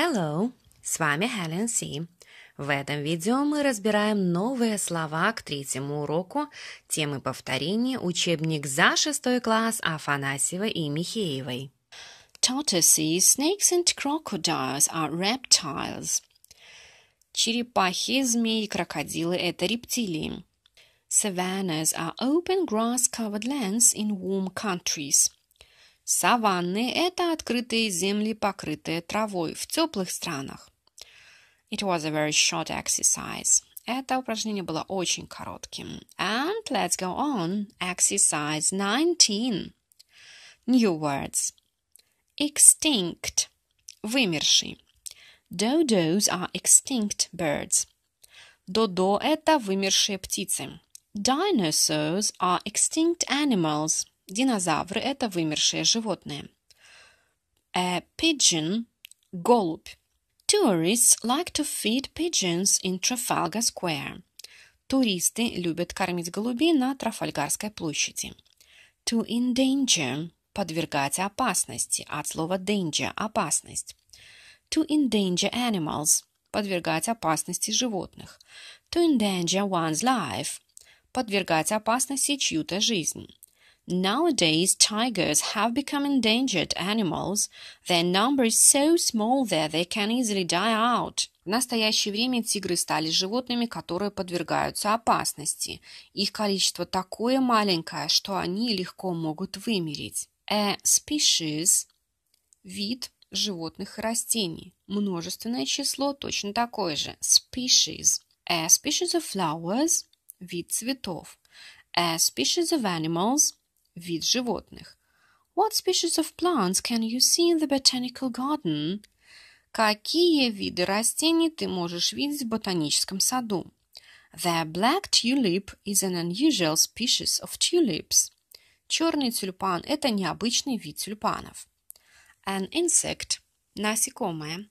Hello! С вами Хелен Си. В этом видео мы разбираем новые слова к третьему уроку темы повторения учебник за шестой класс Афанасьева и Михеевой. Tortoises, snakes and crocodiles are reptiles. Черепахи, змеи и крокодилы – это рептилии. Savannas are open grass-covered lands in warm countries – Саванны – это открытые земли, покрытые травой в теплых странах. It was a very short exercise. Это упражнение было очень коротким. And let's go on. Exercise 19. New words. Extinct. Вымерший. Dodos are extinct birds. Додо – это вымершие птицы. Dinosaurs are extinct animals. Динозавры – это вымершие животные. A э, pigeon – голубь. Tourists like to feed pigeons in Trafalgar Square. Туристы любят кормить голубей на Трафальгарской площади. To endanger – подвергать опасности, от слова danger – опасность. To endanger animals – подвергать опасности животных. To endanger one's life – подвергать опасности чью-то жизнь. Nowadays, tigers have become endangered animals. Their number is so small that they can easily die out. В настоящее время тигры стали животными, которые подвергаются опасности. Их количество такое маленькое, что они легко могут вымереть. A э, species – вид животных и растений. Множественное число точно такое же – species. A species of flowers – вид цветов. A э, species of animals – вид животных. What species of plants can you see in the botanical garden? Какие виды растений ты можешь видеть в ботаническом саду? The black tulip is an unusual species of tulips. Черный тюльпан – это необычный вид тюльпанов. An insect – насекомое.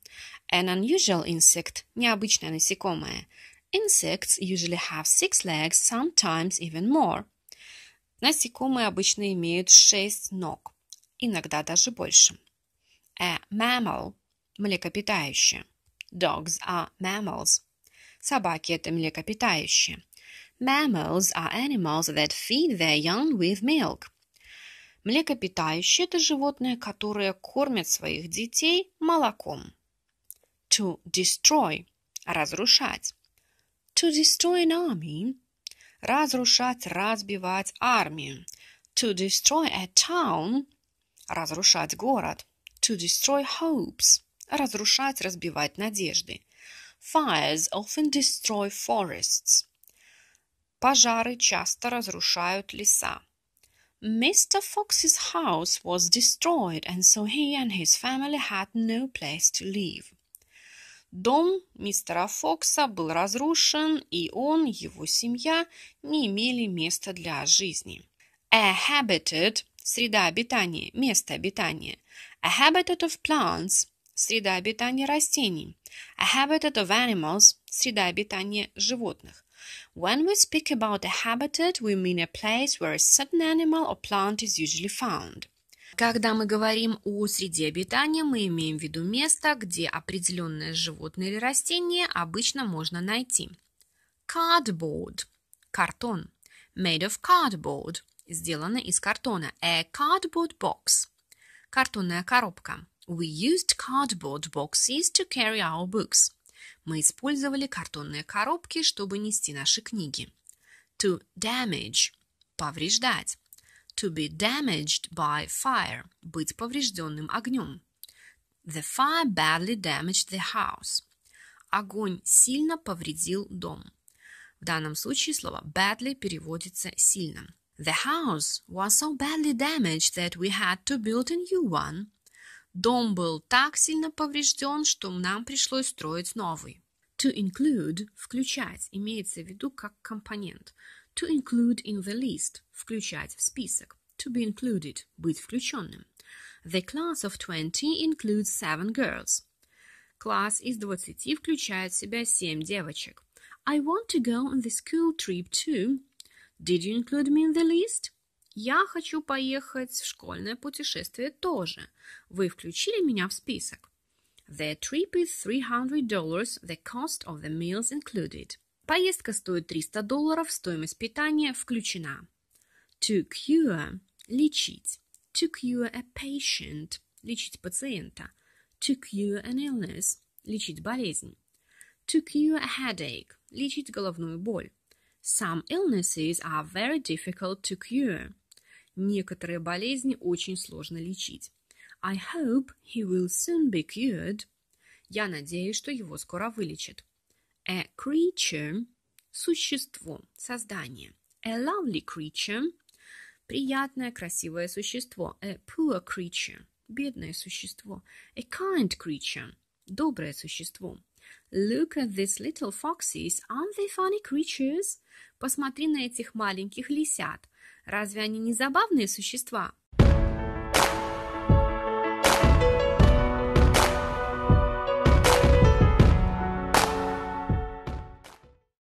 An unusual insect – необычное насекомое. Insects usually have six legs, sometimes even more. Насекомые обычно имеют шесть ног, иногда даже больше. A mammal – млекопитающее. Dogs are mammals. Собаки – это млекопитающие. Mammals are animals that feed their young with milk. Млекопитающие – это животные, которые кормят своих детей молоком. To destroy – разрушать. To destroy an army разрушать, разбивать армию. To destroy a town – разрушать город. To destroy hopes – разрушать, разбивать надежды. Fires often destroy forests. Пожары часто разрушают леса. Mr. Fox's house was destroyed, and so he and his family had no place to live. Дом мистера Фокса был разрушен, и он, его семья не имели места для жизни. A habitat – среда обитания, место обитания. A habitat of plants – среда обитания растений. A habitat of animals – среда обитания животных. When we speak about a habitat, we mean a place where a certain animal or plant is usually found. Когда мы говорим о среде обитания, мы имеем в виду место, где определенное животное или растение обычно можно найти. Cardboard – картон. Made of cardboard – сделано из картона. A cardboard box – картонная коробка. We used cardboard boxes to carry our books. Мы использовали картонные коробки, чтобы нести наши книги. To damage – повреждать to be damaged by fire – быть поврежденным огнем. The fire badly damaged the house. Огонь сильно повредил дом. В данном случае слово badly переводится сильно. The house was so badly damaged that we had to build a new one. Дом был так сильно поврежден, что нам пришлось строить новый. To include – включать, имеется в виду как компонент – To include in the list, включать в список, to be included, быть включенным. The class of 20 includes seven girls. Класс из 20 включает в себя 7 девочек. I want to go on the school trip too. Did you include me in the list? Я хочу поехать в школьное путешествие тоже. Вы включили меня в список. The trip is $300, the cost of the meals included. Поездка стоит 300 долларов, стоимость питания включена. To cure – лечить. To cure a patient – лечить пациента. To cure an illness – лечить болезнь. To cure a headache – лечить головную боль. Some illnesses are very difficult to cure. Некоторые болезни очень сложно лечить. I hope he will soon be cured. Я надеюсь, что его скоро вылечат. A creature – существо, создание. A lovely creature – приятное, красивое существо. A poor creature – бедное существо. A kind creature – доброе существо. Look at these little foxes. Aren't they funny creatures? Посмотри на этих маленьких лисят. Разве они не забавные существа?